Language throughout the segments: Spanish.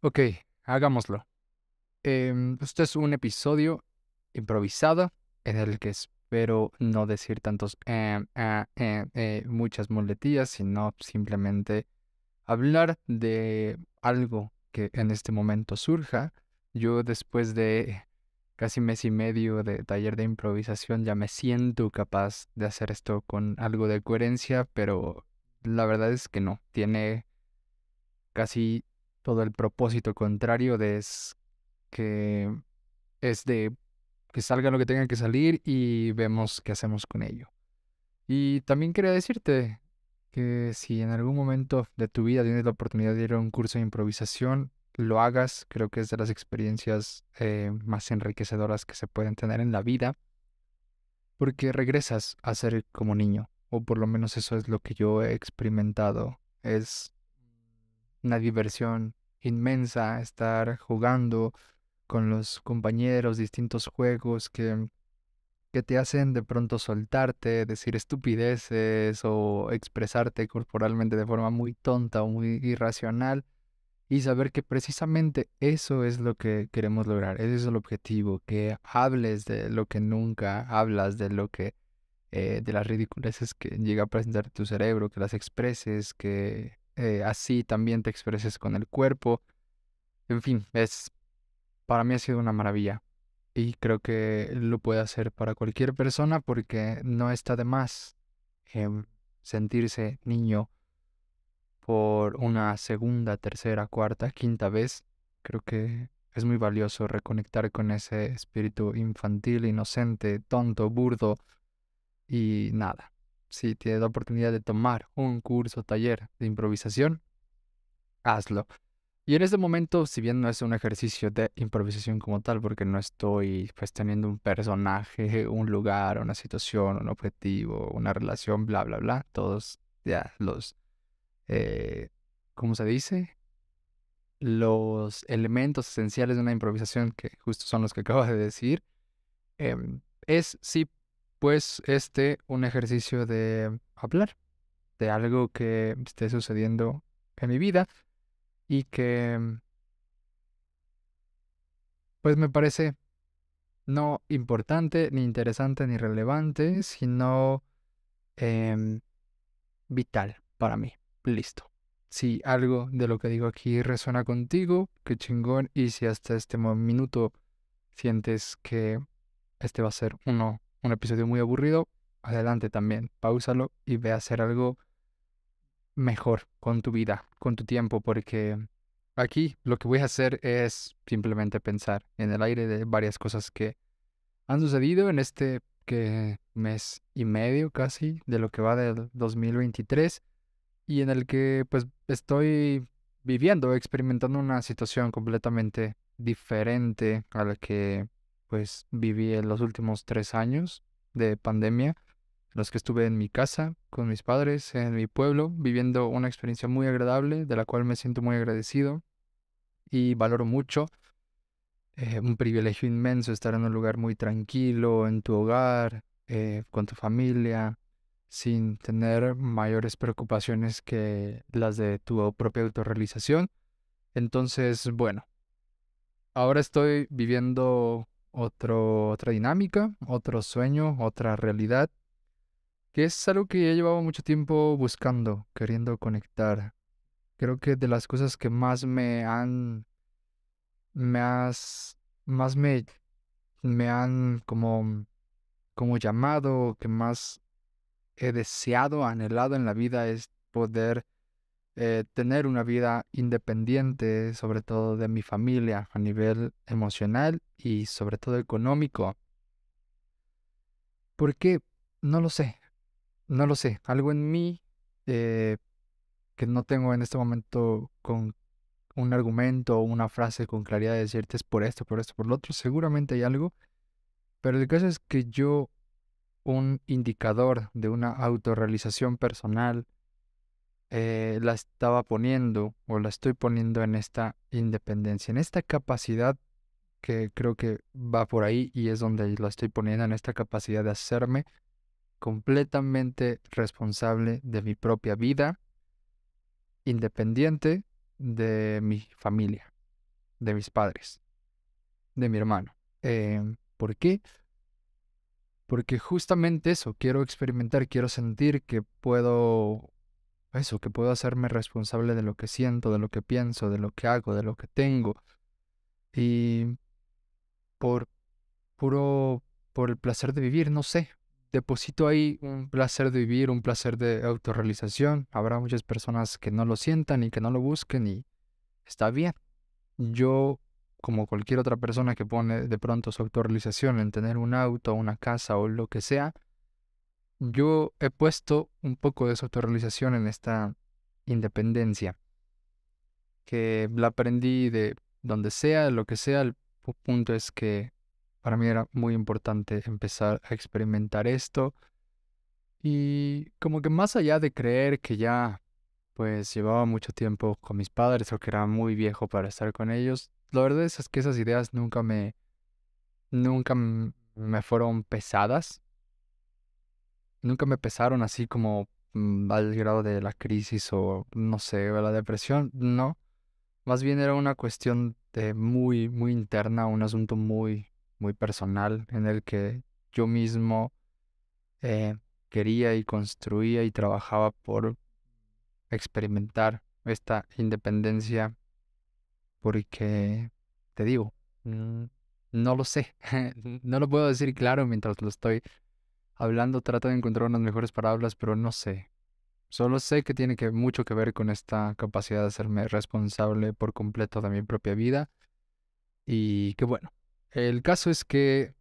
Ok, hagámoslo. Em, este es un episodio improvisado en el que espero no decir tantos eh, ah, eh, eh, muchas muletillas, sino simplemente hablar de algo que en este momento surja. Yo después de casi mes y medio de taller de improvisación ya me siento capaz de hacer esto con algo de coherencia, pero la verdad es que no. Tiene casi todo el propósito contrario de es que es de que salga lo que tenga que salir y vemos qué hacemos con ello. Y también quería decirte que si en algún momento de tu vida tienes la oportunidad de ir a un curso de improvisación, lo hagas. Creo que es de las experiencias eh, más enriquecedoras que se pueden tener en la vida, porque regresas a ser como niño, o por lo menos eso es lo que yo he experimentado. Es una diversión inmensa estar jugando con los compañeros, distintos juegos que, que te hacen de pronto soltarte, decir estupideces o expresarte corporalmente de forma muy tonta o muy irracional y saber que precisamente eso es lo que queremos lograr, ese es el objetivo, que hables de lo que nunca hablas, de lo que eh, de las ridiculeces que llega a presentar tu cerebro, que las expreses, que eh, así también te expreses con el cuerpo. En fin, es para mí ha sido una maravilla y creo que lo puede hacer para cualquier persona porque no está de más em, sentirse niño por una segunda, tercera, cuarta, quinta vez. Creo que es muy valioso reconectar con ese espíritu infantil, inocente, tonto, burdo y nada si tienes la oportunidad de tomar un curso, taller de improvisación, hazlo. Y en este momento, si bien no es un ejercicio de improvisación como tal, porque no estoy pues teniendo un personaje, un lugar, una situación, un objetivo, una relación, bla, bla, bla, todos ya los, eh, ¿cómo se dice? Los elementos esenciales de una improvisación, que justo son los que acabo de decir, em, es sí pues este un ejercicio de hablar de algo que esté sucediendo en mi vida y que mm, pues me parece no importante, ni interesante, ni relevante, sino em, vital para mí. Listo. Si algo de lo que digo aquí resuena contigo, qué chingón. Y si hasta este minuto sientes que este va a ser uno un episodio muy aburrido, adelante también, pausalo y ve a hacer algo mejor con tu vida, con tu tiempo, porque aquí lo que voy a hacer es simplemente pensar en el aire de varias cosas que han sucedido en este que mes y medio casi de lo que va del 2023 y en el que pues estoy viviendo, experimentando una situación completamente diferente a la que pues viví en los últimos tres años de pandemia, los que estuve en mi casa, con mis padres, en mi pueblo, viviendo una experiencia muy agradable, de la cual me siento muy agradecido y valoro mucho. Eh, un privilegio inmenso estar en un lugar muy tranquilo, en tu hogar, eh, con tu familia, sin tener mayores preocupaciones que las de tu propia autorrealización. Entonces, bueno, ahora estoy viviendo otra dinámica, otro sueño, otra realidad, que es algo que he llevado mucho tiempo buscando, queriendo conectar. Creo que de las cosas que más me han, más, más me han como, como llamado, que más he deseado, anhelado en la vida es poder eh, tener una vida independiente, sobre todo de mi familia, a nivel emocional y sobre todo económico. ¿Por qué? No lo sé. No lo sé. Algo en mí eh, que no tengo en este momento con un argumento o una frase con claridad de decirte es por esto, por esto, por lo otro. Seguramente hay algo. Pero el caso es que yo, un indicador de una autorrealización personal, eh, la estaba poniendo o la estoy poniendo en esta independencia, en esta capacidad que creo que va por ahí y es donde la estoy poniendo, en esta capacidad de hacerme completamente responsable de mi propia vida, independiente de mi familia, de mis padres, de mi hermano. Eh, ¿Por qué? Porque justamente eso, quiero experimentar, quiero sentir que puedo eso, que puedo hacerme responsable de lo que siento, de lo que pienso, de lo que hago, de lo que tengo. Y por puro, por el placer de vivir, no sé, deposito ahí un placer de vivir, un placer de autorrealización. Habrá muchas personas que no lo sientan y que no lo busquen y está bien. Yo, como cualquier otra persona que pone de pronto su autorrealización en tener un auto, una casa o lo que sea, yo he puesto un poco de esa autorrealización en esta independencia, que la aprendí de donde sea, lo que sea, el punto es que para mí era muy importante empezar a experimentar esto y como que más allá de creer que ya pues llevaba mucho tiempo con mis padres o que era muy viejo para estar con ellos, la verdad es que esas ideas nunca nunca me fueron pesadas, nunca me pesaron así como mm, al grado de la crisis o no sé, la depresión, no. Más bien era una cuestión de muy, muy interna, un asunto muy, muy personal en el que yo mismo eh, quería y construía y trabajaba por experimentar esta independencia porque, te digo, mm, no lo sé, no lo puedo decir claro mientras lo estoy hablando trato de encontrar unas mejores palabras, pero no sé. Solo sé que tiene que, mucho que ver con esta capacidad de hacerme responsable por completo de mi propia vida. Y que bueno, el caso es que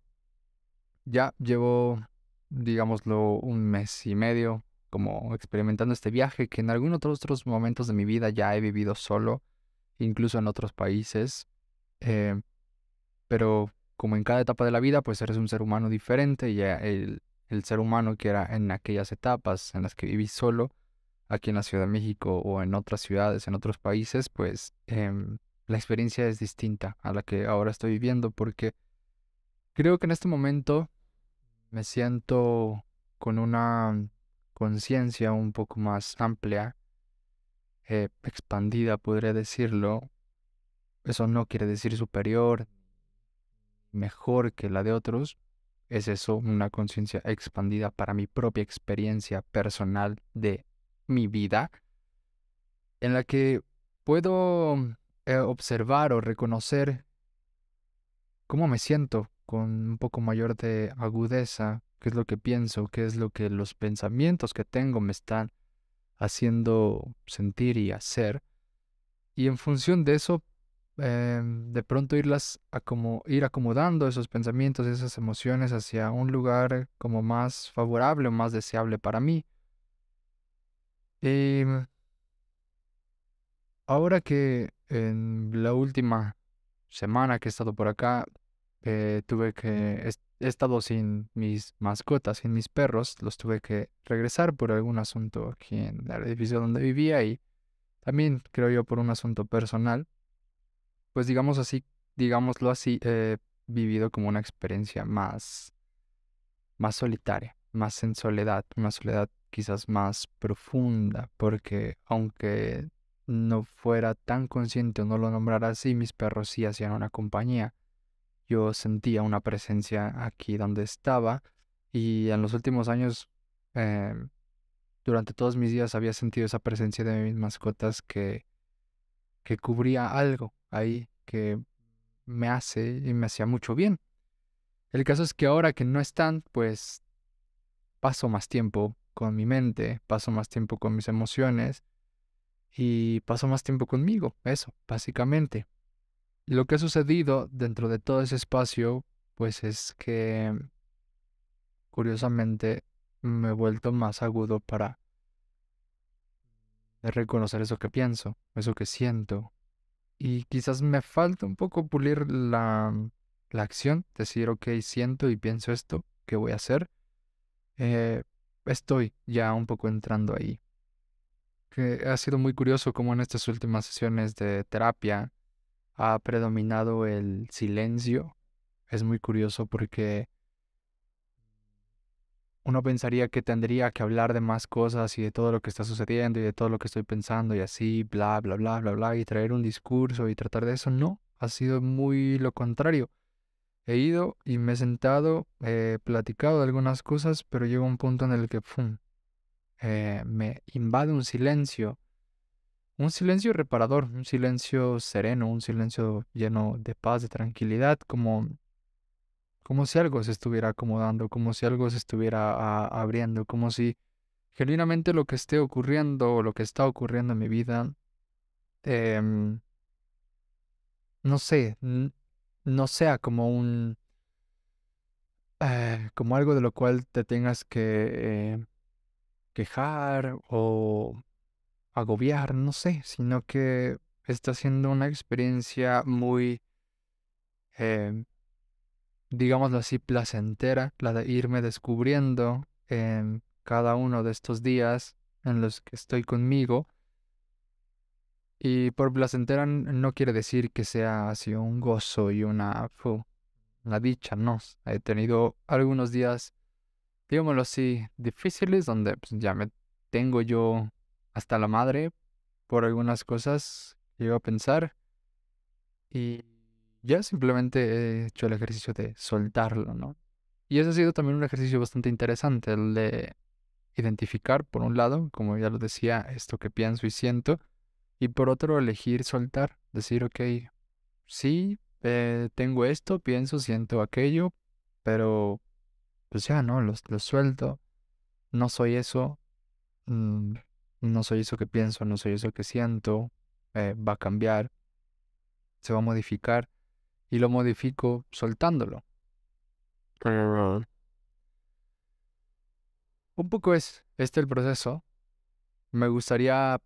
ya llevo, digámoslo, un mes y medio como experimentando este viaje que en algunos otros momentos de mi vida ya he vivido solo, incluso en otros países. Eh, pero como en cada etapa de la vida, pues eres un ser humano diferente y el, el ser humano que era en aquellas etapas en las que viví solo, aquí en la Ciudad de México o en otras ciudades, en otros países, pues em, la experiencia es distinta a la que ahora estoy viviendo porque creo que en este momento me siento con una conciencia un poco más amplia, eh, expandida, podría decirlo. Eso no quiere decir superior, mejor que la de otros, es eso, una conciencia expandida para mi propia experiencia personal de mi vida, en la que puedo mm, eh, observar o reconocer cómo me siento con un poco mayor de agudeza, qué es lo que pienso, qué es lo que los pensamientos que tengo me están haciendo sentir y hacer. Y en función de eso Em, de pronto irlas a como, ir acomodando esos pensamientos, esas emociones hacia un lugar como más favorable o más deseable para mí. Y em, ahora que en la última semana que he estado por acá, eh, tuve que he estado sin mis mascotas, sin mis perros, los tuve que regresar por algún asunto aquí en el edificio donde vivía y también creo yo por un asunto personal pues digamos así, digámoslo así, he vivido como una experiencia más, más solitaria, más en soledad, una soledad quizás más profunda, porque aunque no fuera tan consciente o no lo nombrara así, mis perros sí hacían una compañía. Yo sentía una presencia aquí donde estaba y en los últimos años, em, durante todos mis días, había sentido esa presencia de mis mascotas que, que cubría algo ahí que me hace y me hacía mucho bien. El caso es que ahora que no están, pues paso más tiempo con mi mente, paso más tiempo con mis emociones y paso más tiempo conmigo, eso, básicamente. lo que ha sucedido dentro de todo ese espacio, pues es que, curiosamente, me he vuelto más agudo para reconocer eso que pienso, eso que siento, y quizás me falta un poco pulir mm, la, acción, decir, ok, siento y pienso esto, ¿qué voy a hacer? Eh, estoy ya un poco entrando ahí. Que ha sido muy curioso cómo en estas últimas sesiones de terapia ha predominado el silencio. Es muy curioso porque uno pensaría que tendría que hablar de más cosas y de todo lo que está sucediendo y de todo lo que estoy pensando y así, bla, bla, bla, bla, bla, y traer un discurso y tratar de eso. No, ha sido muy lo contrario. He ido y me he sentado, he platicado de algunas cosas, pero llega un punto en el que pum, eh, me invade un silencio. Un silencio reparador, un silencio sereno, un silencio lleno de paz, de tranquilidad, como como si algo se estuviera acomodando, como si algo se estuviera ah, abriendo, como si genuinamente lo que esté ocurriendo o lo que está ocurriendo en mi vida, em, no sé, no sea como un... Eh, como algo de lo cual te tengas que eh, quejar o agobiar, no sé, sino que está siendo una experiencia muy em, digámoslo así, placentera, la de irme descubriendo en cada uno de estos días en los que estoy conmigo. Y por placentera no quiere decir que sea así un gozo y una, La dicha, no. He tenido algunos días, digámoslo así, difíciles, donde pues, ya me tengo yo hasta la madre por algunas cosas, llego a pensar. Y ya simplemente he hecho el ejercicio de soltarlo, ¿no? Y ese ha sido también un ejercicio bastante interesante, el de identificar, por un lado, como ya lo decía, esto que pienso y siento, y por otro, elegir soltar, decir, ok, sí, eh, tengo esto, pienso, siento aquello, pero pues ya, ¿no? Lo, suelto, no soy eso, mm, no soy eso que pienso, no soy eso que siento, eh, va a cambiar, se va a modificar y lo modifico soltándolo. Un poco es este el proceso. Me gustaría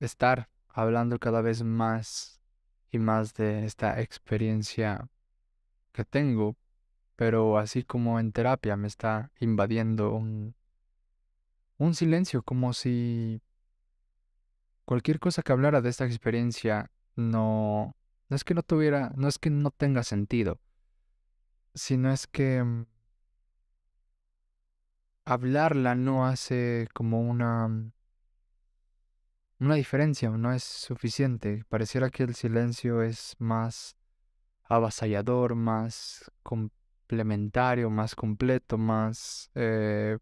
estar hablando cada vez más y más de esta experiencia que tengo, pero así como en terapia me está invadiendo un, un silencio, como si cualquier cosa que hablara de esta experiencia no no es que no tuviera, no es que no tenga sentido, sino es que mm, hablarla no hace como una mm, una diferencia, no es suficiente. Pareciera que el silencio es más avasallador, más complementario, más completo, más eh,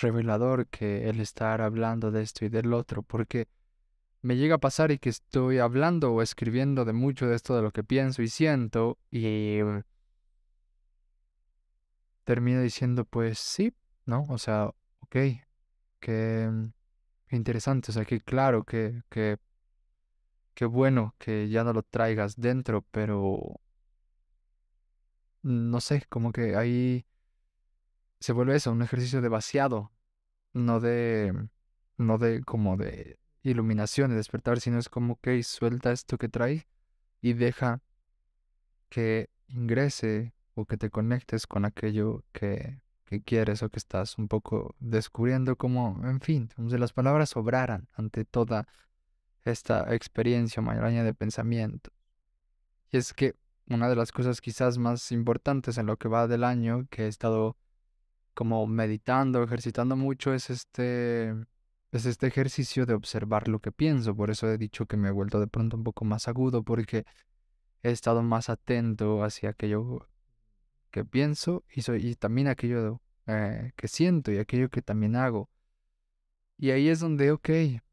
revelador que el estar hablando de esto y del otro, porque me llega a pasar y que estoy hablando o escribiendo de mucho de esto de lo que pienso y siento y mm, termino diciendo pues sí, ¿no? O sea, ok, qué, interesante, o sea, que claro, que, que, que bueno que ya no lo traigas dentro, pero no sé, como que ahí se vuelve eso, un ejercicio de vaciado, no de, no de como de iluminación, y despertar, sino es como que suelta esto que trae y deja que ingrese o que te conectes con aquello que, que quieres o que estás un poco descubriendo como, en fin, como las palabras sobraran ante toda esta experiencia mayoraña de pensamiento. Y es que una de las cosas quizás más importantes en lo que va del año que he estado como meditando, ejercitando mucho es este es este ejercicio de observar lo que pienso. Por eso he dicho que me he vuelto de pronto un poco más agudo porque he estado más atento hacia aquello que pienso y, soy, y también aquello eh, que siento y aquello que también hago. Y ahí es donde, ok,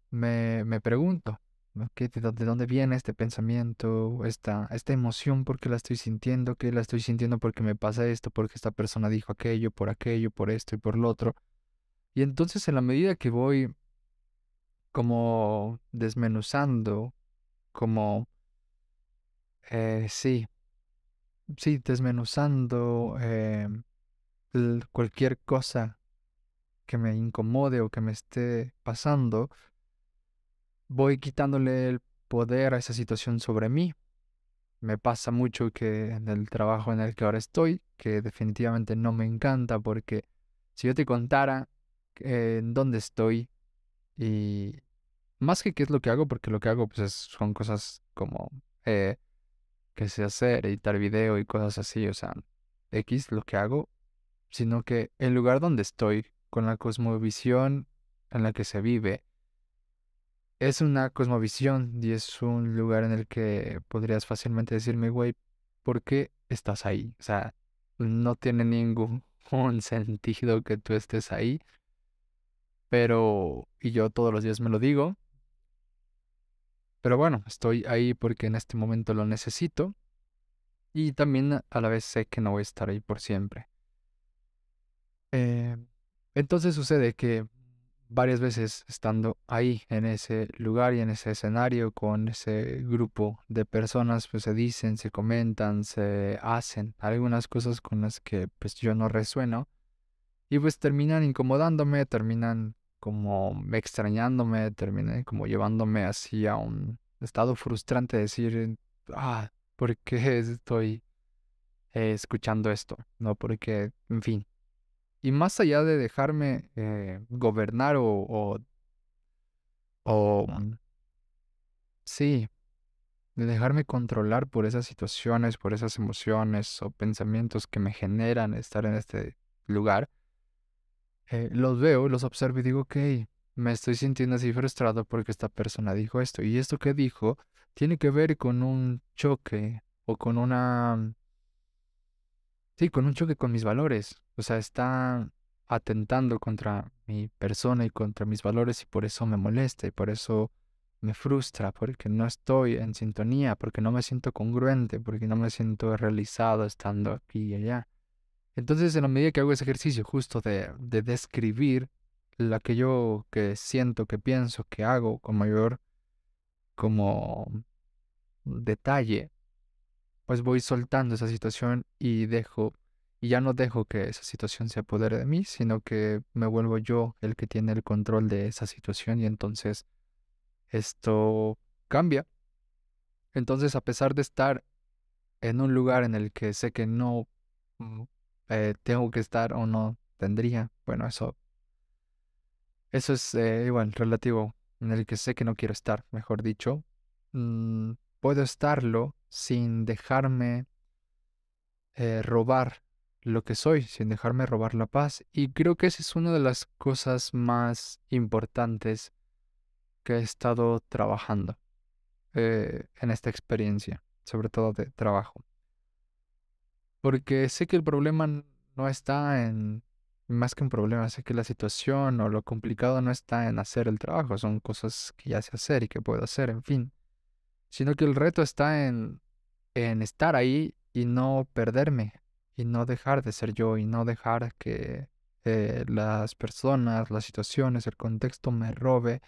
me, me pregunto, ¿de, dónde viene este pensamiento, esta, esta emoción? porque la estoy sintiendo? ¿Qué la estoy sintiendo porque me pasa esto? ¿Porque esta persona dijo aquello, por aquello, por esto y por lo otro? Y entonces en la medida que voy como desmenuzando, como, eh, sí, sí, desmenuzando eh, cualquier cosa que me incomode o que me esté pasando, voy quitándole el poder a esa situación sobre mí. Me pasa mucho que en el trabajo en el que ahora estoy, que definitivamente no me encanta porque si yo te contara eh, en dónde estoy, y más que qué es lo que hago, porque lo que hago pues son cosas como eh, que sé hacer, editar video y cosas así, o sea, X lo que hago, sino que el lugar donde estoy, con la cosmovisión en la que se vive, es una cosmovisión y es un lugar en el que podrías fácilmente decirme, güey, ¿por qué estás ahí? O sea, no tiene ningún sentido que tú estés ahí pero, y yo todos los días me lo digo, pero bueno, estoy ahí porque en este momento lo necesito y también a la vez sé que no voy a estar ahí por siempre. Em, entonces sucede que varias veces estando ahí en ese lugar y en ese escenario con ese grupo de personas pues se dicen, se comentan, se hacen algunas cosas con las que pues yo no resueno y pues terminan incomodándome, terminan como extrañándome, terminé como llevándome así a un estado frustrante, decir, ah, ¿por qué estoy eh, escuchando esto? No, porque, en fin. Y más allá de dejarme eh, gobernar o, o, mm, sí, de dejarme controlar por esas situaciones, por esas emociones o pensamientos que me generan estar en este lugar, eh, los veo, los observo y digo, ok, me estoy sintiendo así frustrado porque esta persona dijo esto. Y esto que dijo tiene que ver con un choque o con una... Sí, con un choque con mis valores. O sea, está atentando contra mi persona y contra mis valores y por eso me molesta y por eso me frustra, porque no estoy en sintonía, porque no me siento congruente, porque no me siento realizado estando aquí y allá. Entonces, en la medida que hago ese ejercicio justo de, describir la que yo que siento, que pienso, que hago con mayor como detalle, pues voy soltando esa situación y dejo, y ya no dejo que esa situación se apodere de mí, sino que me vuelvo yo el que tiene el control de esa situación y entonces esto cambia. Entonces, a pesar de estar en un lugar en el que sé que no mm, eh, tengo que estar o no tendría. Bueno, eso, eso es eh, igual relativo, en el que sé que no quiero estar, mejor dicho. Mm, puedo estarlo sin dejarme eh, robar lo que soy, sin dejarme robar la paz. Y creo que esa es una de las cosas más importantes que he estado trabajando en esta experiencia, sobre todo de trabajo. Porque sé que el problema no está en, más que un problema, sé que la situación o lo complicado no está en hacer el trabajo, son cosas que ya sé hacer y que puedo hacer, en fin. Sino que el reto está en, estar ahí y no perderme, y no dejar de ser yo, y no dejar que eh, las personas, las situaciones, el contexto me robe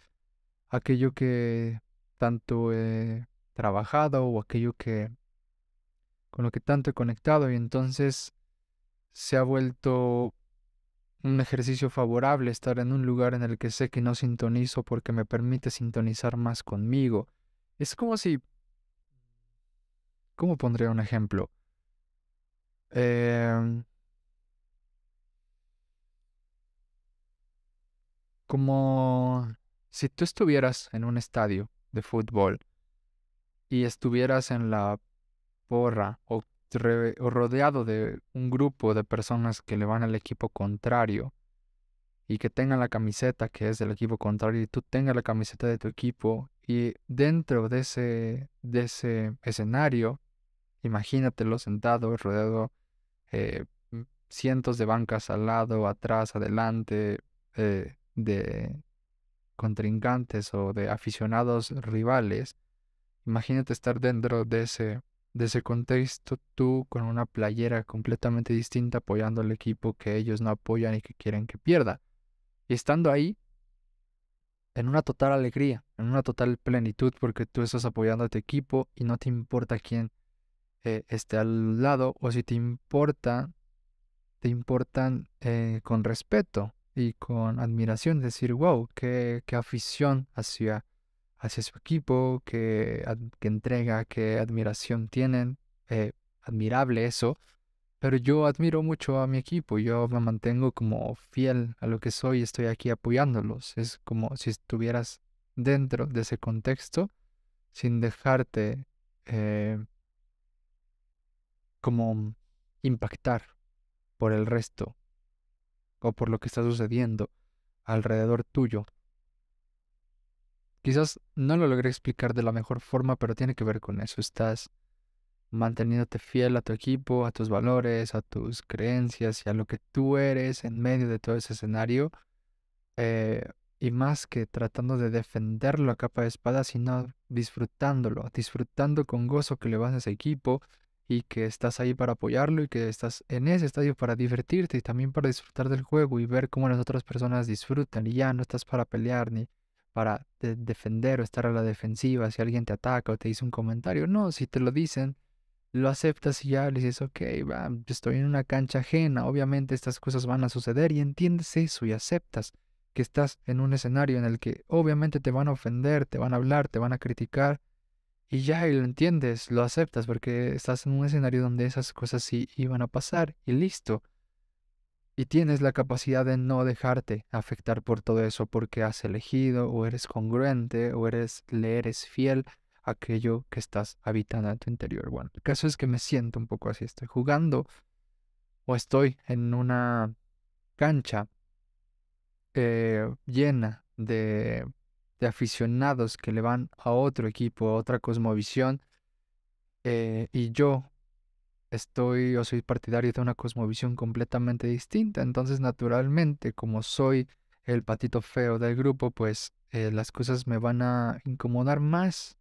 aquello que tanto he trabajado o aquello que con lo que tanto he conectado y entonces se ha vuelto un ejercicio favorable estar en un lugar en el que sé que no sintonizo porque me permite sintonizar más conmigo. Es como si... ¿Cómo pondría un ejemplo? Em, como si tú estuvieras en un estadio de fútbol y estuvieras en la porra o, rodeado de un grupo de personas que le van al equipo contrario y que tengan la camiseta que es del equipo contrario y tú tengas la camiseta de tu equipo y dentro de ese, de ese escenario, imagínatelo sentado, rodeado eh, cientos de bancas al lado, atrás, adelante, eh, de contrincantes o de aficionados rivales. Imagínate estar dentro de ese de ese contexto, tú con una playera completamente distinta apoyando al equipo que ellos no apoyan y que quieren que pierda. Y estando ahí, en una total alegría, en una total plenitud, porque tú estás apoyando a tu equipo y no te importa quién eh, esté al lado, o si te importa, te importan eh, con respeto y con admiración, decir, wow, qué, qué afición hacia hacia su equipo, qué, que entrega, qué admiración tienen. Eh, admirable eso, pero yo admiro mucho a mi equipo, yo me mantengo como fiel a lo que soy, estoy aquí apoyándolos. Es como si estuvieras dentro de ese contexto sin dejarte eh, como impactar por el resto o por lo que está sucediendo alrededor tuyo. Quizás no lo logré explicar de la mejor forma, pero tiene que ver con eso. Estás manteniéndote fiel a tu equipo, a tus valores, a tus creencias y a lo que tú eres en medio de todo ese escenario. Eh, y más que tratando de defenderlo a capa de espada, sino disfrutándolo, disfrutando con gozo que le vas a ese equipo y que estás ahí para apoyarlo y que estás en ese estadio para divertirte y también para disfrutar del juego y ver cómo las otras personas disfrutan y ya no estás para pelear ni para defender o estar a la defensiva si alguien te ataca o te dice un comentario. No, si te lo dicen, lo aceptas y ya le dices, ok, estoy en una cancha ajena, obviamente estas cosas van a suceder y entiendes eso y aceptas que estás en un escenario en el que obviamente te van a ofender, te van a hablar, te van a criticar y ya lo entiendes, lo aceptas porque estás en un escenario donde esas cosas sí iban a pasar y listo. Y tienes la capacidad de no dejarte afectar por todo eso porque has elegido o eres congruente o eres, le eres fiel a aquello que estás habitando en tu interior. Bueno, el caso es que me siento un poco así, estoy jugando o estoy en una cancha eh, llena de, aficionados que le van a otro equipo, a otra cosmovisión, eh, y yo estoy o soy partidario de una cosmovisión completamente distinta. Entonces, naturalmente, como soy el patito feo del grupo, pues eh, las cosas me van a incomodar más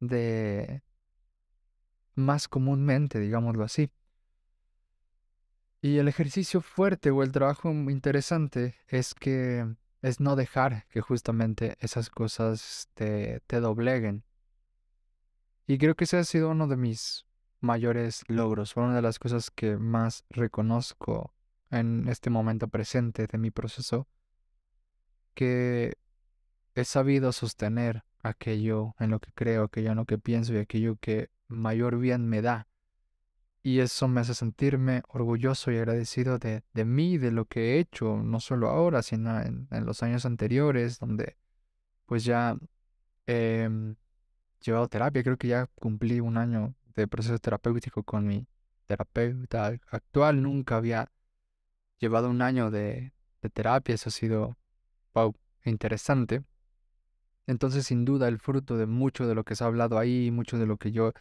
de más comúnmente, digámoslo así. Y el ejercicio fuerte o el trabajo interesante es que es no dejar que justamente esas cosas te dobleguen. Y creo que ese ha sido uno de mis mayores logros, fue una de las cosas que más reconozco en este momento presente de mi proceso, que he sabido sostener aquello en lo que creo, aquello en lo que pienso y aquello que mayor bien me da. Y eso me hace sentirme orgulloso y agradecido de, mí, de lo que he hecho, no solo ahora, sino en, los años anteriores, donde pues ya he em, llevado terapia, creo que ya cumplí un año de proceso terapéutico con mi terapeuta actual. Nunca había llevado un año de, terapia, eso ha sido wow, interesante. Entonces, sin duda, el fruto de mucho de lo que se ha hablado ahí, mucho de lo que yo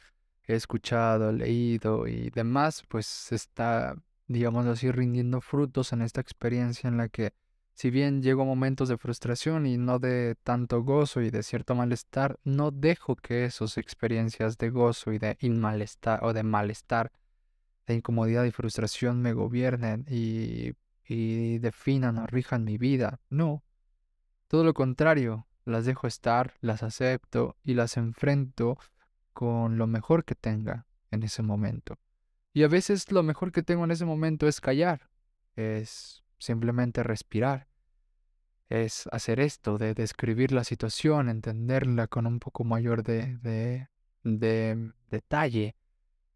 he escuchado, leído y demás, pues está, digamos así, rindiendo frutos en esta experiencia en la que si bien llego momentos de frustración y no de tanto gozo y de cierto malestar, no dejo que esas experiencias de gozo y de inmalestar o de malestar, de incomodidad y frustración me gobiernen y, y definan o rijan mi vida. No. Todo lo contrario, las dejo estar, las acepto y las enfrento con lo mejor que tenga en ese momento. Y a veces lo mejor que tengo en ese momento es callar, es simplemente respirar es hacer esto, de describir la situación, entenderla con un poco mayor de, detalle.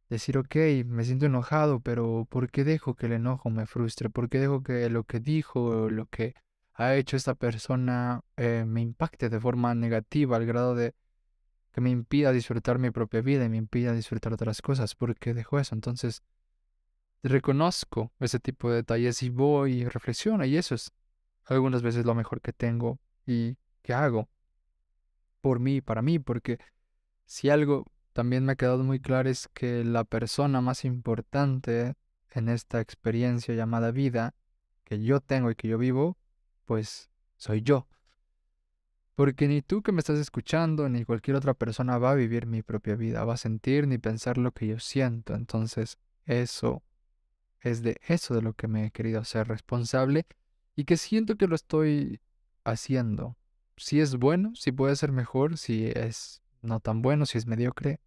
Decir, ok, me siento enojado, pero ¿por qué dejo que el enojo me frustre? ¿Por qué dejo que lo que dijo, lo que ha hecho esta persona eh, me impacte de forma negativa al grado de que me impida disfrutar mi propia vida y me impida disfrutar otras cosas? ¿Por qué dejo eso? Entonces, reconozco ese tipo de detalles y voy y reflexiono y eso es algunas veces lo mejor que tengo y que hago por mí, para mí, porque si algo también me ha quedado muy claro es que la persona más importante en esta experiencia llamada vida que yo tengo y que yo vivo, pues soy yo. Porque ni tú que me estás escuchando, ni cualquier otra persona va a vivir mi propia vida, va a sentir ni pensar lo que yo siento. Entonces, eso es de eso de lo que me he querido hacer responsable y que siento que lo estoy haciendo. Si es bueno, si puede ser mejor, si es no tan bueno, si es mediocre,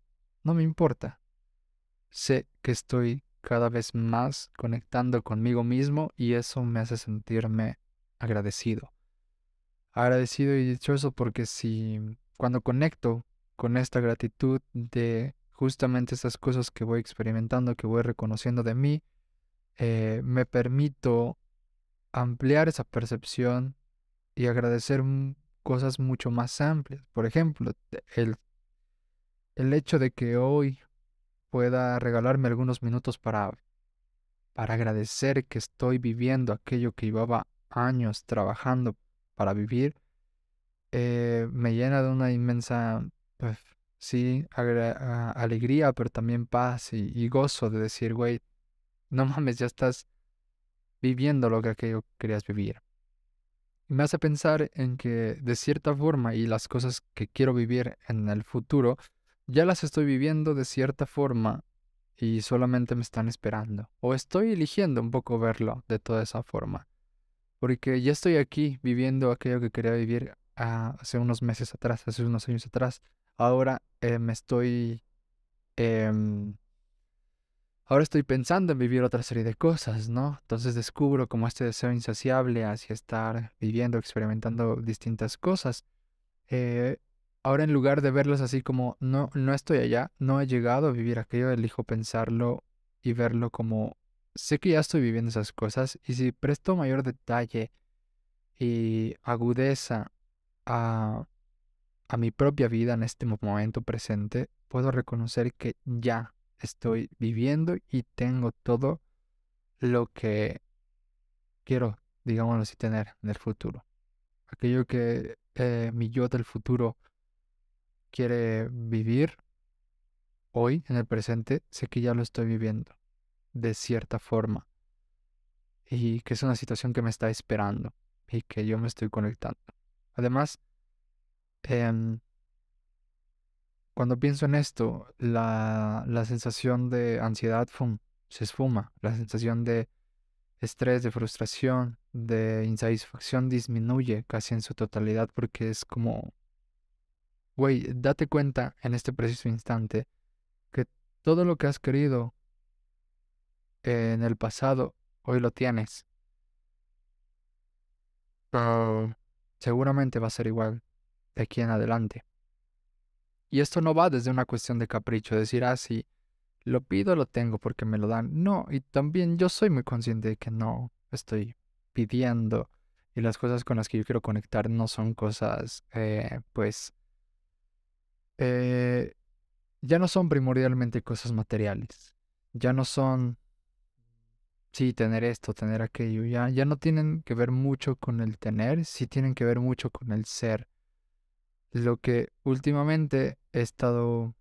no me importa. Sé que estoy cada vez más conectando conmigo mismo y eso me hace sentirme agradecido. Agradecido y dichoso porque si cuando conecto con esta gratitud de justamente esas cosas que voy experimentando, que voy reconociendo de mí, eh, me permito ampliar esa percepción y agradecer cosas mucho más amplias. Por ejemplo, e, el, el hecho de que hoy pueda regalarme algunos minutos para, para agradecer que estoy viviendo aquello que llevaba años trabajando para vivir, eh, me llena de una inmensa, pues, sí, alegría, pero también paz y, y gozo de decir, güey, no mames, ya estás viviendo lo que aquello querías vivir. Me hace pensar en que de cierta forma y las cosas que quiero vivir en el futuro, ya las estoy viviendo de cierta forma y solamente me están esperando. O estoy eligiendo un poco verlo de toda esa forma. Porque ya estoy aquí viviendo aquello que quería vivir hace unos meses atrás, hace unos años atrás. Ahora eh, me estoy... Em, ahora estoy pensando en vivir otra serie de cosas, ¿no? Entonces descubro como este deseo insaciable hacia estar viviendo, experimentando distintas cosas. Eh, ahora en lugar de verlos así como, no, no estoy allá, no he llegado a vivir aquello, elijo pensarlo y verlo como, sé que ya estoy viviendo esas cosas y si presto mayor detalle y agudeza a, a mi propia vida en este momento presente, puedo reconocer que ya estoy viviendo y tengo todo lo que quiero, digámoslo así, tener en el futuro. Aquello que eh, mi yo del futuro quiere vivir hoy, en el presente, sé que ya lo estoy viviendo de cierta forma y que es una situación que me está esperando y que yo me estoy conectando. Además, em, cuando pienso en esto, la, sensación de ansiedad se esfuma, la sensación de estrés, de frustración, de insatisfacción disminuye casi en su totalidad porque es como, güey, date cuenta en este preciso instante que todo lo que has querido en el pasado, hoy lo tienes. Ah. seguramente va a ser igual de aquí en adelante. Y esto no va desde una cuestión de capricho, decir, ah, sí, lo pido, lo tengo porque me lo dan. No, y también yo soy muy consciente de que no estoy pidiendo y las cosas con las que yo quiero conectar no son cosas, eh, pues, eh, ya no son primordialmente cosas materiales, ya no son, sí, tener esto, tener aquello, ya, ya no tienen que ver mucho con el tener, sí tienen que ver mucho con el ser. Lo que últimamente he estado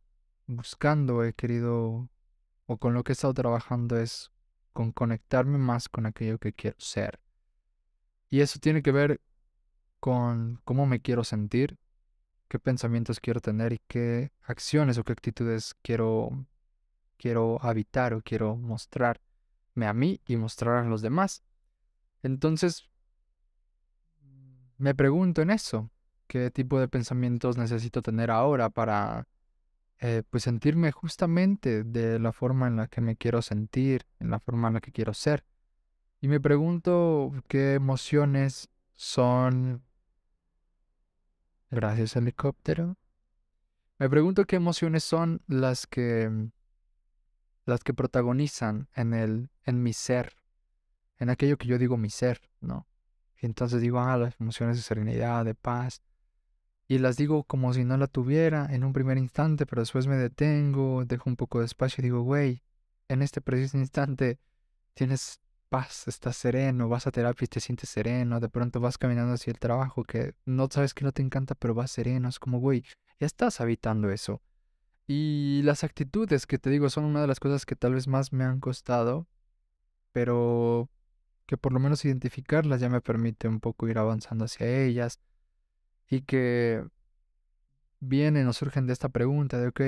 buscando, he querido, o con lo que he estado trabajando es con conectarme más con aquello que quiero ser. Y eso tiene que ver con cómo me quiero sentir, qué pensamientos quiero tener y qué acciones o qué actitudes quiero, quiero habitar o quiero mostrarme a mí y mostrar a los demás. Entonces, me pregunto en eso, qué tipo de pensamientos necesito tener ahora para eh, pues sentirme justamente de la forma en la que me quiero sentir, en la forma en la que quiero ser. Y me pregunto qué emociones son... Gracias helicóptero. Me pregunto qué emociones son las que mm, las que protagonizan en el en mi ser, en aquello que yo digo mi ser, ¿no? Y entonces digo, ah, las emociones de serenidad, de paz, y las digo como si no la tuviera en un primer instante, pero después me detengo, dejo un poco de espacio y digo, güey, en este preciso instante tienes paz, estás sereno, vas a terapia y te sientes sereno, de pronto vas caminando hacia el trabajo que no sabes que no te encanta, pero vas sereno, es como, güey, ya estás habitando eso. Y las actitudes que te digo son una de las cosas que tal vez más me han costado, pero que por lo menos identificarlas ya me permite un poco ir avanzando hacia ellas y que vienen o surgen de esta pregunta de, ok,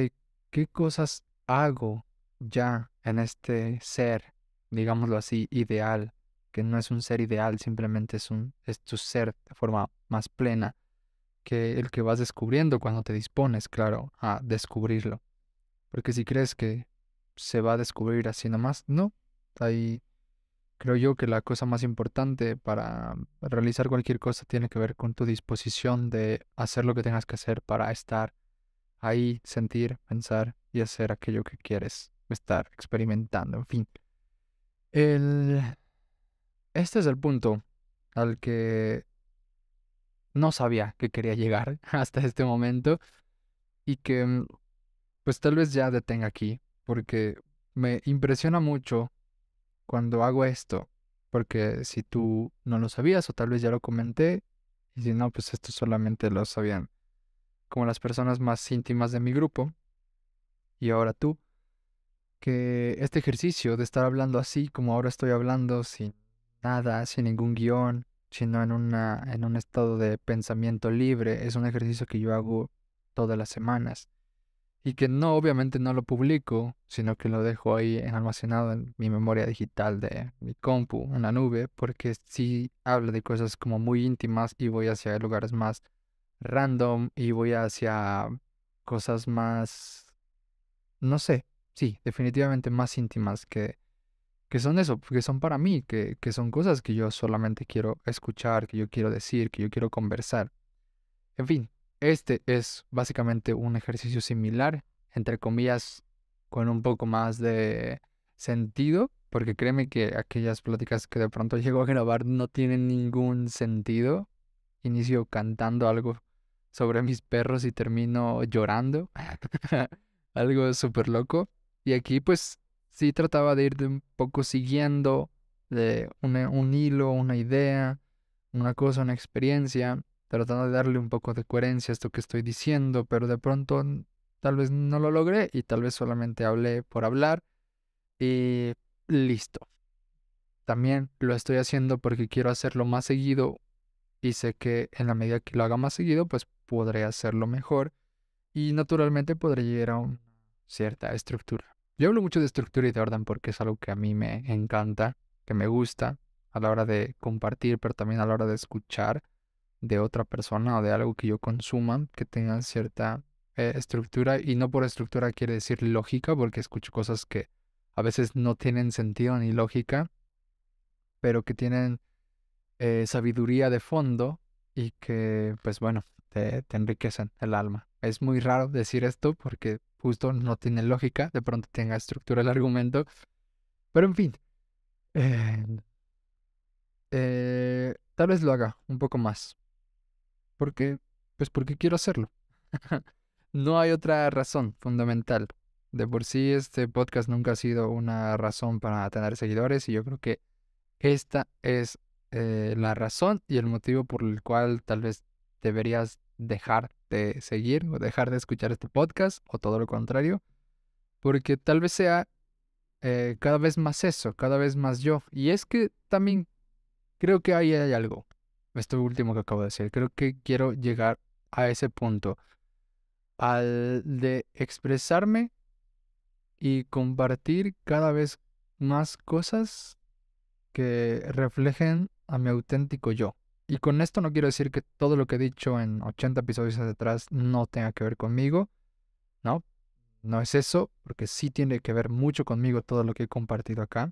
¿qué cosas hago ya en este ser, digámoslo así, ideal? Que no es un ser ideal, simplemente es, un, tu ser de forma más plena que el que vas descubriendo cuando te dispones, claro, a descubrirlo. Porque si crees que se va a descubrir así nomás, no, hay Creo yo que la cosa más importante para realizar cualquier cosa tiene que ver con tu disposición de hacer lo que tengas que hacer para estar ahí, sentir, pensar y hacer aquello que quieres estar experimentando, en fin. El... Este es el punto al que no sabía que quería llegar hasta este momento y que mm, pues tal vez ya detenga aquí porque me impresiona mucho cuando hago esto, porque si tú no lo sabías o tal vez ya lo comenté, y si no, pues esto solamente lo sabían como las personas más íntimas de mi grupo, y ahora tú, que este ejercicio de estar hablando así como ahora estoy hablando, sin nada, sin ningún guión, sino en, en un estado de pensamiento libre, es un ejercicio que yo hago todas las semanas y que no, obviamente no lo publico, sino que lo dejo ahí almacenado en mi memoria digital de mi compu, en la nube, porque sí habla de cosas como muy íntimas y voy hacia lugares más random y voy hacia cosas más, no sé, sí, definitivamente más íntimas que, que son eso, que son para mí, que son cosas que yo solamente quiero escuchar, que yo quiero decir, que yo quiero conversar. En fin, este es básicamente un ejercicio similar, entre comillas, con un poco más de sentido, porque créeme que aquellas pláticas que de pronto llego a grabar no tienen ningún sentido. Inicio cantando algo sobre mis perros y termino llorando. algo súper loco. Y aquí pues sí trataba de ir de un poco siguiendo de un hilo, una idea, una cosa, una experiencia tratando de darle un poco de coherencia a esto que estoy diciendo, pero de pronto tal vez no lo logré y tal vez solamente hablé por hablar y listo. También lo estoy haciendo porque quiero hacerlo más seguido y sé que en la medida que lo haga más seguido, pues podré hacerlo mejor y naturalmente podré llegar a una cierta estructura. Yo hablo mucho de estructura y de orden porque es algo que a mí me encanta, que me gusta a la hora de compartir, pero también a la hora de escuchar de otra persona o de algo que yo consuma que tengan cierta eh, estructura y no por estructura quiere decir lógica porque escucho cosas que a veces no tienen sentido ni lógica pero que tienen eh, sabiduría de fondo y que pues bueno te, enriquecen el alma es muy raro decir esto porque justo no tiene lógica de pronto tenga estructura el argumento pero en fin eh, tal vez lo haga un poco más. ¿Por qué? Pues porque quiero hacerlo. no hay otra razón fundamental. De por sí este podcast nunca ha sido una razón para tener seguidores y yo creo que esta es eh, la razón y el motivo por el cual tal vez deberías dejar de seguir o dejar de escuchar este podcast o todo lo contrario, porque tal vez sea eh, cada vez más eso, cada vez más yo. Y es que también creo que ahí hay algo esto último que acabo de decir. Creo que quiero llegar a ese punto, al de expresarme y compartir cada vez más cosas que reflejen a mi auténtico yo. Y con esto no quiero decir que todo lo que he dicho en 80 episodios atrás no tenga que ver conmigo, ¿no? No es eso, porque sí tiene que ver mucho conmigo todo lo que he compartido acá,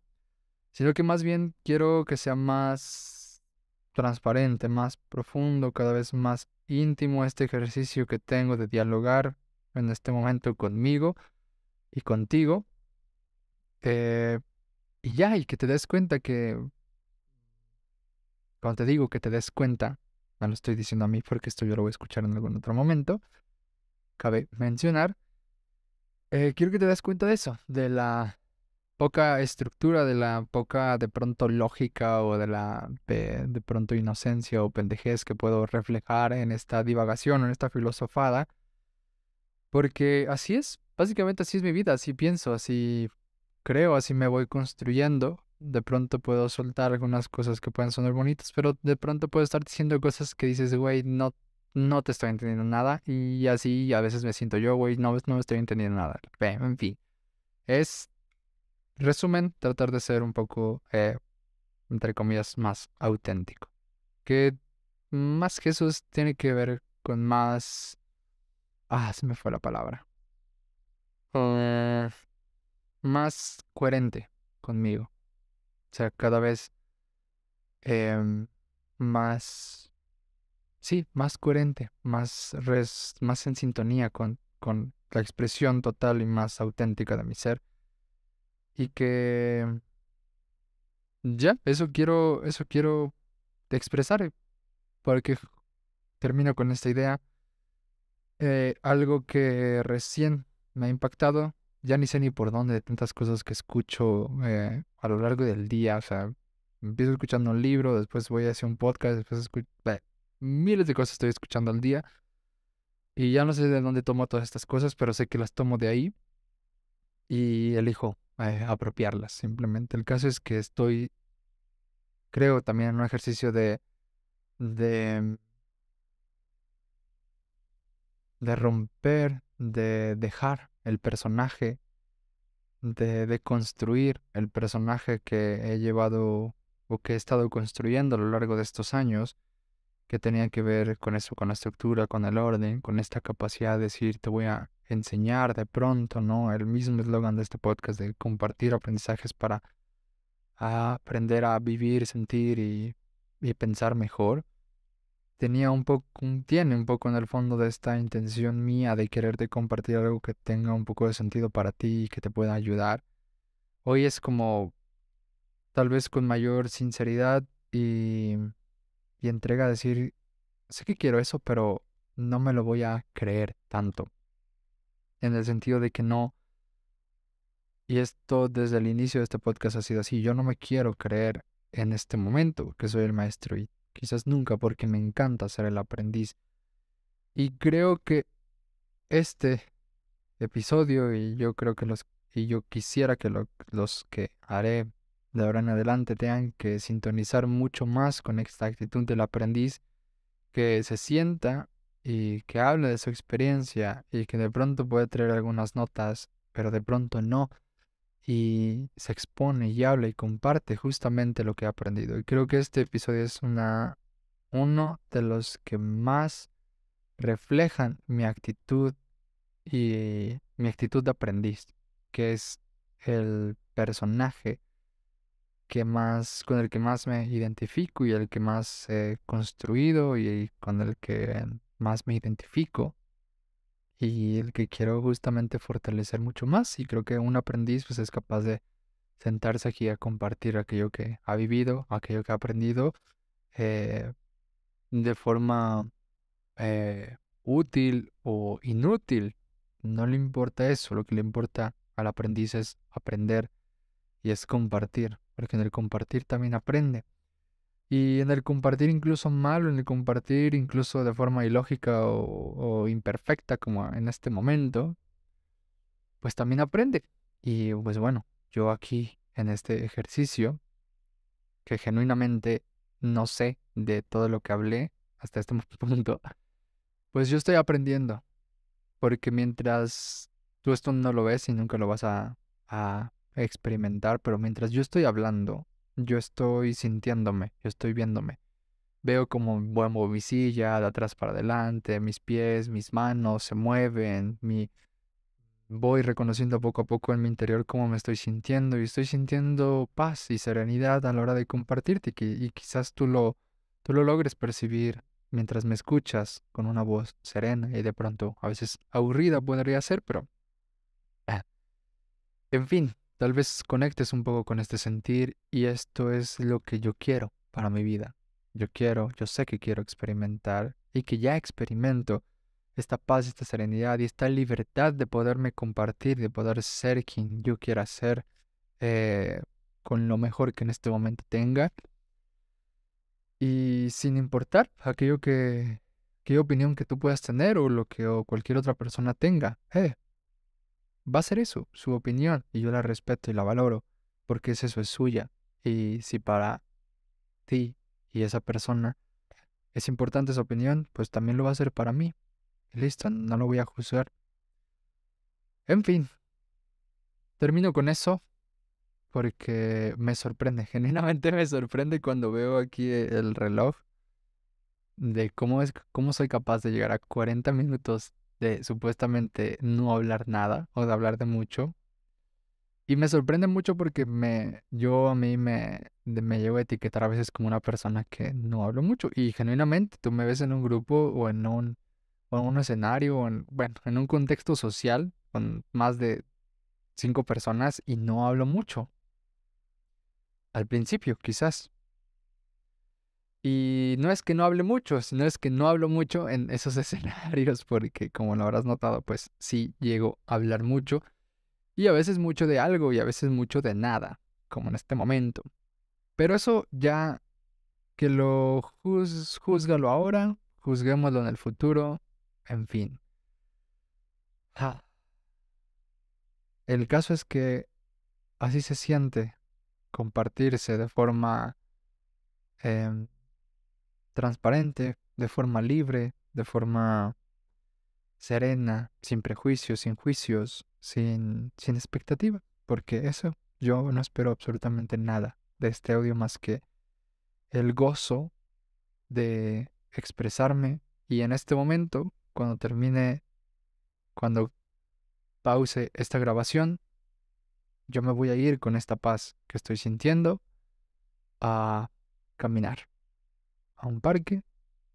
sino que más bien quiero que sea más transparente, más profundo, cada vez más íntimo este ejercicio que tengo de dialogar en este momento conmigo y contigo. Eh, y ya, y que te des cuenta que... Cuando te digo que te des cuenta, no lo estoy diciendo a mí porque esto yo lo voy a escuchar en algún otro momento, cabe mencionar, eh, quiero que te des cuenta de eso, de la poca estructura, de la poca de pronto lógica o de la de, pronto inocencia o pendejez que puedo reflejar en esta divagación, en esta filosofada. Porque así es, básicamente así es mi vida, así pienso, así creo, así me voy construyendo. De pronto puedo soltar algunas cosas que pueden sonar bonitas, pero de pronto puedo estar diciendo cosas que dices, güey, no, no te estoy entendiendo nada. Y así a veces me siento yo, güey, no, no me estoy entendiendo nada. En fin, es resumen, tratar de ser un poco, eh, entre comillas, más auténtico. Que más Jesús tiene que ver con más... Ah, se me fue la palabra. más coherente conmigo. O sea, cada vez em, más... Sí, más coherente, más, más en sintonía con la expresión total y más auténtica de mi ser y que ya, eso quiero, eso quiero expresar Porque termino con esta idea. Eh, algo que recién me ha impactado, ya ni sé ni por dónde, de tantas cosas que escucho eh, a lo largo del día, o sea, empiezo escuchando un libro, después voy a hacer un podcast, después escucho, miles de cosas estoy escuchando al día. Y ya no sé de dónde tomo todas estas cosas, pero sé que las tomo de ahí y elijo eh, apropiarlas, simplemente. El caso es que estoy, creo, también en un ejercicio de, de, mm, de romper, de dejar el personaje, de construir el personaje que he llevado o que he estado construyendo a lo largo de estos años que tenía que ver con eso, con la estructura, con el orden, con esta capacidad de decir, te voy a enseñar de pronto, ¿no? El mismo eslogan de este podcast de compartir aprendizajes para aprender a vivir, sentir y, y pensar mejor. Tenía un poco, tiene un poco en el fondo de esta intención mía de quererte compartir algo que tenga un poco de sentido para ti y que te pueda ayudar. Hoy es como, tal vez con mayor sinceridad y y entrega a decir, sé que quiero eso, pero no me lo voy a creer tanto. En el sentido de que no. Y esto desde el inicio de este podcast ha sido así. Yo no me quiero creer en este momento que soy el maestro y quizás nunca porque me encanta ser el aprendiz. Y creo que este episodio y yo creo que los y yo quisiera que los que haré de ahora en adelante tengan que sintonizar mucho más con esta actitud del aprendiz que se sienta y que hable de su experiencia y que de pronto puede traer algunas notas, pero de pronto no, y se expone y habla y comparte justamente lo que ha aprendido. Y creo que este episodio es una, uno de los que más reflejan mi actitud y mi actitud de aprendiz, que es el personaje más, con el que más me identifico y el que más he construido y con el que más me identifico y el que quiero justamente fortalecer mucho más y creo que un aprendiz pues es capaz de sentarse aquí a compartir aquello que ha vivido, aquello que ha aprendido eh, de forma eh, útil o inútil. No le importa eso, lo que le importa al aprendiz es aprender y es compartir, porque en el compartir también aprende. Y en el compartir incluso malo, en el compartir incluso de forma ilógica o, imperfecta como en este momento, pues también aprende. Y pues bueno, yo aquí en este ejercicio, que genuinamente no sé de todo lo que hablé hasta este punto, pues yo estoy aprendiendo. Porque mientras tú esto no lo ves y nunca lo vas a experimentar, pero mientras yo estoy hablando, yo estoy sintiéndome, yo estoy viéndome. Veo como muevo mi silla de atrás para adelante, mis pies, mis manos se mueven, mi... voy reconociendo poco a poco en mi interior cómo me estoy sintiendo y estoy sintiendo paz y serenidad a la hora de compartirte y, y quizás tú lo, tú lo logres percibir mientras me escuchas con una voz serena y de pronto a veces aburrida podría ser, pero... Ah, en fin, Tal vez conectes un poco con este sentir y esto es lo que yo quiero para mi vida. Yo quiero, yo sé que quiero experimentar y que ya experimento esta paz, esta serenidad y esta libertad de poderme compartir, de poder ser quien yo quiera ser eh, con lo mejor que en este momento tenga. Y sin importar aquello que, qué opinión que tú puedas tener o lo que cualquier otra persona tenga, eh, va a ser eso, su opinión, y yo la respeto y la valoro, porque es eso, es suya. Y si para ti y esa persona es importante esa opinión, pues también lo va a ser para mí. listo, no lo voy a juzgar. En fin, termino con eso porque me sorprende, genuinamente me sorprende cuando veo aquí el reloj de cómo es cómo soy capaz de llegar a 40 minutos supuestamente no hablar nada o de hablar de mucho. Y me sorprende mucho porque me, yo a mí me, me llevo a etiquetar a veces como una persona que no hablo mucho. Y genuinamente tú me ves en un grupo o en un, un escenario o bueno, en un contexto social con más de cinco personas y no hablo mucho. Al principio, quizás. Y no es que no hable mucho, sino es que no hablo mucho en esos escenarios, porque como lo habrás notado, pues sí llego a hablar mucho. Y a veces mucho de algo y a veces mucho de nada, como en este momento. Pero eso ya que lo juzgalo ahora, juzguémoslo en el futuro, en fin. Ah. El caso es que así se siente compartirse de forma em, transparente, de forma libre, de forma serena, sin prejuicios, sin juicios, sin, sin expectativa, porque eso yo no espero absolutamente nada de este audio más que el gozo de expresarme y en este momento, cuando termine, cuando pause esta grabación, yo me voy a ir con esta paz que estoy sintiendo a caminar un parque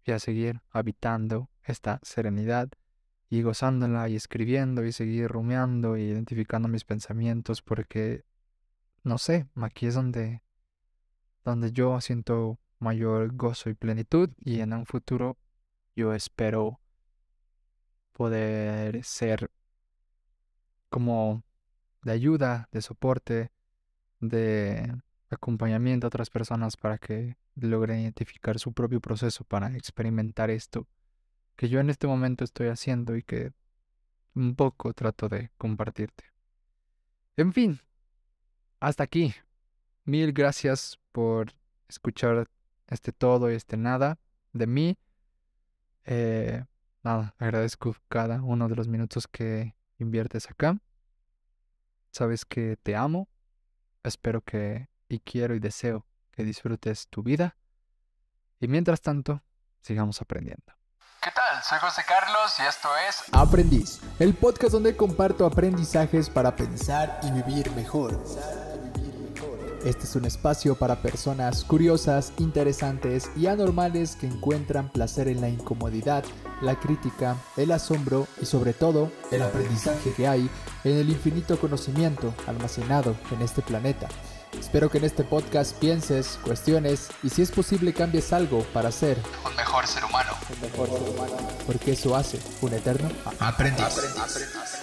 y a seguir habitando esta serenidad y gozándola y escribiendo y seguir rumeando y identificando mis pensamientos porque, no sé, aquí es donde, donde yo siento mayor gozo y plenitud y en un futuro yo espero poder ser como de ayuda, de soporte, de acompañamiento a otras personas para que logren identificar su propio proceso para experimentar esto que yo en este momento estoy haciendo y que un poco trato de compartirte. En fin, hasta aquí. Mil gracias por escuchar este todo y este nada de mí. Eh, nada, agradezco cada uno de los minutos que inviertes acá. Sabes que te amo. Espero que y quiero y deseo que disfrutes tu vida. Y mientras tanto, sigamos aprendiendo. ¿Qué tal? Soy José Carlos y esto es Aprendiz, el podcast donde comparto aprendizajes para pensar y vivir mejor. Este es un espacio para personas curiosas, interesantes y anormales que encuentran placer en la incomodidad, la crítica, el asombro y sobre todo el aprendizaje que hay en el infinito conocimiento almacenado en este planeta. Espero que en este podcast pienses, cuestiones y si es posible cambies algo para ser un mejor ser humano. Un mejor ser humano. Porque eso hace un eterno aprendiz.